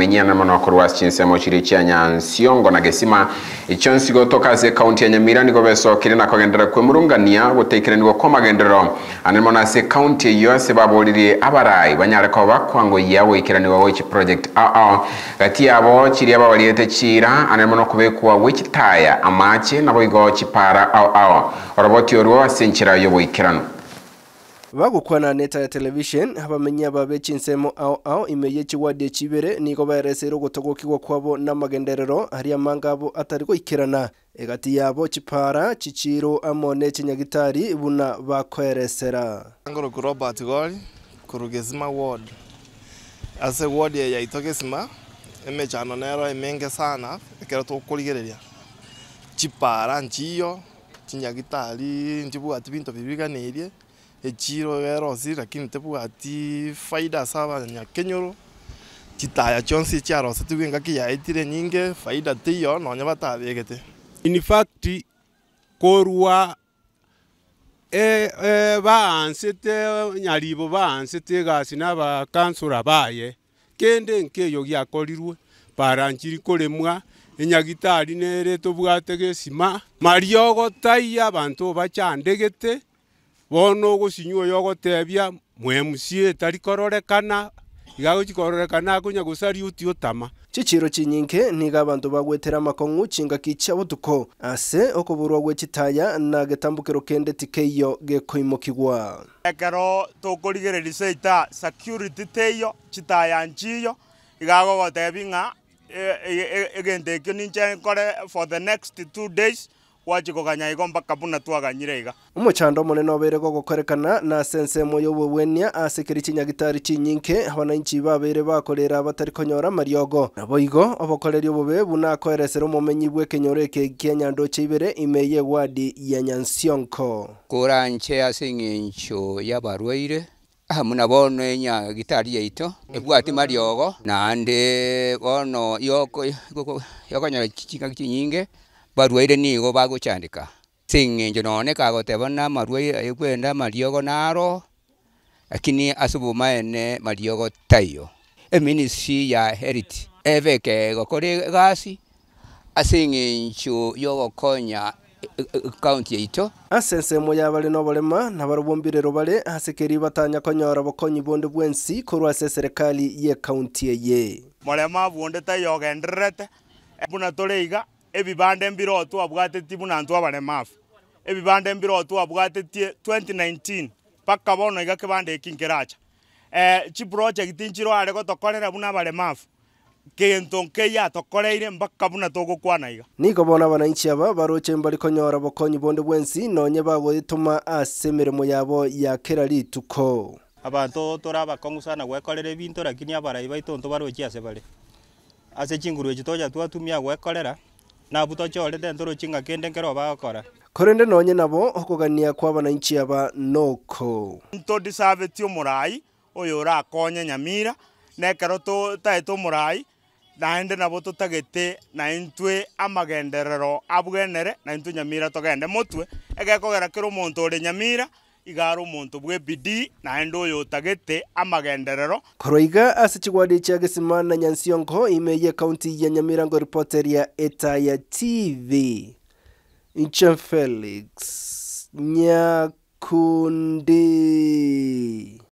na menyana mano akorwasi ensemo chiri chia nyansiongo na gesima ichonsigo tokaze kaunti ya nyamirani gobeso kire na kogendera kwe murungania guteikire nigo ko magendero anemo na se kaunti yose babolire abarai banyare ko bakwango yawo ikira nigo which project a a gati yabo chiri ababaliyete chira anemo no kubekwa which taya amache na boigo chipara a a oroboti orwo asenchira yo boikirano na neta ya television menya babechi nsemo ao ao imeye chiwadi echibere nigo baereseire ogotogokigwa kwabo na magenderero aria mangabo atari ikirana egati yabo chipara chichiro amone chinyagitari buna bakweresera ngoruku robert gori kurugesima ward ase ward yaito gesima emechano nero emenge sana ekero tokorigereria chipara nchiyo chinyagitari nchibwati binto bibiganirie echiro erosi lakini tebwati faida ase kenyoro chitaya chionsi echiarosetiwe bwa engaki yaetire nyinge faida teiyo nonya batabegete in fact korwa e, e, baansete nyaribo baansete egasi na abakansura baye kende nke eyo giakorirwe baranchiri koremwa enyagitari nere tobwate gesima mariogo tai abanto bachandegete bono ogocinywa oyo ogotebia mwemusie tarikororekana iga gochikororekana akunya gosariuti otama chichiro chinyinke niga abanto bagwetera amakong'u chingaki chia botuko ase okoburwa gwechitaya na getambukero kende tikeiyo gekoimokiwa ekero tokorigereria seita security teiyo chitaya nchiyo iga gogotebi ng'a egento ekio ninche nkore for the next two days wachi koganya igo mpaka buna twaganyire iga umuchando munene oberego gokorekana na sense moyo bwenya asekeri chinyagitari chinyinke abananchi babere bakorera batari konyora mariogo nabo igo obokoreri obube bunakoeresera omomenyi bwekenyoro eke kianyando ibere imeye wadi ya nyansionko koranche ase eng'encho yabarwaire muna bono enya gitari yaito ebwati mariogo naande bono yoko yokonyora chinyinge barwaire nigo bagochandika ase eng'encho noone kagoteba na amarwaire ekwenda mariogo naro lakini e ase bomaene mariogo taiyo eministri ya herit ebeke egokora egasi ase eng'encho yogokonya kaunti e, e, yaito ase ensemo yabare na oborema nabarobombirero bare ase batanya konyora bokonyi bonde bwensi korwa ase eserekali ye kaunti eye morema taiyo tayogendererete buna tore iga ebibanda embiro twabwatetie buna anthu abaremafu ebibanda embiro twabwatetie 2019 paka bono iga kibanda eki nkeracha eh, chiprojekti nchiro are gotokorera buna abaremafu kintu nkiya tokoreire mbaka buna togokwana iga nigo bona abananchi aba baroche mbari konyora bokonyi bonde bwensi nonye bagwituma ase ah, emirimo yabo yakera rituko abanto torabakongu sana gwekorera ebinto lakini abarai baito nto baroche ase bare ase chinguru echi toja twatumia gwekorera nabo tochorete ntorochi kende nkero bagokora korende nonye nabo okogania kwa bananchi aba noko ntodisabetie omorai oyo orakonya nyamira nekero taete omorai naende nabo totagete intwe amagenderero abwenere naintwe nyamira togende motwe egekogera kero omonto ore nyamira muntu bwe bw'ebidi na endo yotagete amagenderero koroiga ase chigwadi chia gisima na nyansiongo ime ya kaunti ya nyamirango reporter ya etaya tv nche felix nyakundi